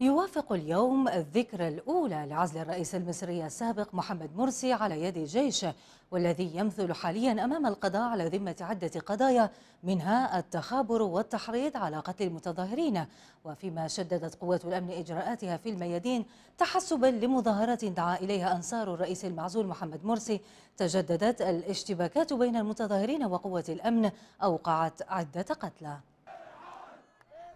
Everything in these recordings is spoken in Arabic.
يوافق اليوم الذكرى الأولى لعزل الرئيس المصري السابق محمد مرسي على يد جيشه والذي يمثل حاليا أمام القضاء على ذمة عدة قضايا منها التخابر والتحريض على قتل المتظاهرين وفيما شددت قوات الأمن إجراءاتها في الميادين تحسبا لمظاهرة دعا إليها أنصار الرئيس المعزول محمد مرسي تجددت الاشتباكات بين المتظاهرين وقوة الأمن أوقعت عدة قتلى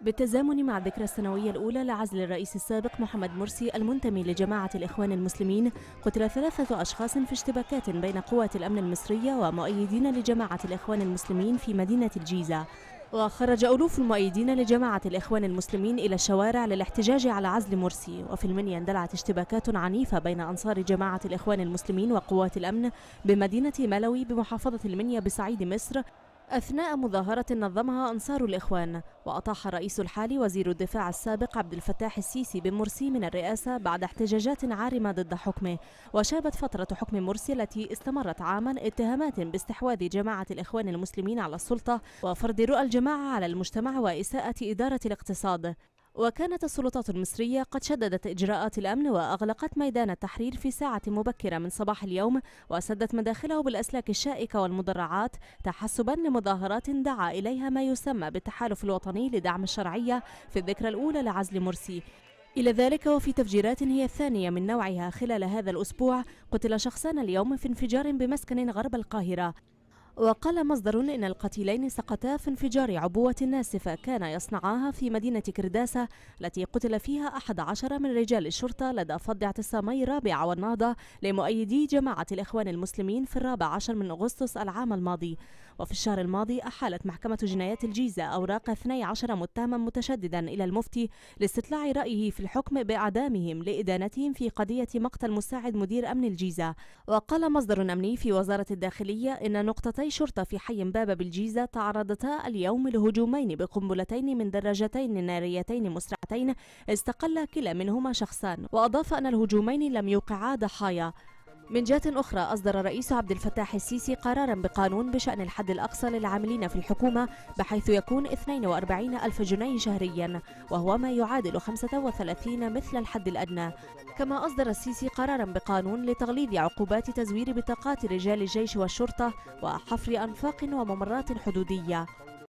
بالتزامن مع الذكرى السنوية الأولى لعزل الرئيس السابق محمد مرسي المنتمي لجماعة الإخوان المسلمين قتل ثلاثة أشخاص في اشتباكات بين قوات الأمن المصرية ومؤيدين لجماعة الإخوان المسلمين في مدينة الجيزة وخرج ألوف المؤيدين لجماعة الإخوان المسلمين إلى الشوارع للاحتجاج على عزل مرسي وفي المنيا اندلعت اشتباكات عنيفة بين أنصار جماعة الإخوان المسلمين وقوات الأمن بمدينة ملوي بمحافظة المنيا بصعيد مصر أثناء مظاهرة نظمها أنصار الإخوان وأطاح الرئيس الحالي وزير الدفاع السابق عبد الفتاح السيسي بمرسي من الرئاسة بعد احتجاجات عارمة ضد حكمه وشابت فترة حكم مرسي التي استمرت عاما اتهامات باستحواذ جماعة الإخوان المسلمين على السلطة وفرض رؤى الجماعة على المجتمع وإساءة إدارة الاقتصاد وكانت السلطات المصرية قد شددت إجراءات الأمن وأغلقت ميدان التحرير في ساعة مبكرة من صباح اليوم وسدت مداخله بالأسلاك الشائكة والمدرعات تحسبا لمظاهرات دعا إليها ما يسمى بالتحالف الوطني لدعم الشرعية في الذكرى الأولى لعزل مرسي إلى ذلك وفي تفجيرات هي الثانية من نوعها خلال هذا الأسبوع قتل شخصان اليوم في انفجار بمسكن غرب القاهرة وقال مصدر إن القتيلين سقطا في انفجار عبوة ناسفة كان يصنعاها في مدينة كرداسة التي قتل فيها أحد عشر من رجال الشرطة لدى فض اعتصامي رابعة والنهضة لمؤيدي جماعة الإخوان المسلمين في الرابع عشر من أغسطس العام الماضي وفي الشهر الماضي أحالت محكمة جنايات الجيزة أوراق 12 متهما متشددا إلى المفتي لاستطلاع رأيه في الحكم بإعدامهم لإدانتهم في قضية مقتل مساعد مدير أمن الجيزة وقال مصدر أمني في وزارة الداخلية إن نقطتين قوتي شرطة في حي بابا بالجيزة تعرضتا اليوم لهجومين بقنبلتين من دراجتين ناريتين مسرعتين استقل كلا منهما شخصان وأضاف أن الهجومين لم يوقعا ضحايا من جهة أخرى أصدر الرئيس عبد الفتاح السيسي قرارا بقانون بشأن الحد الأقصى للعاملين في الحكومة بحيث يكون 42 ألف جنيه شهريا وهو ما يعادل 35 مثل الحد الأدنى كما أصدر السيسي قرارا بقانون لتغليظ عقوبات تزوير بطاقات رجال الجيش والشرطة وحفر أنفاق وممرات حدودية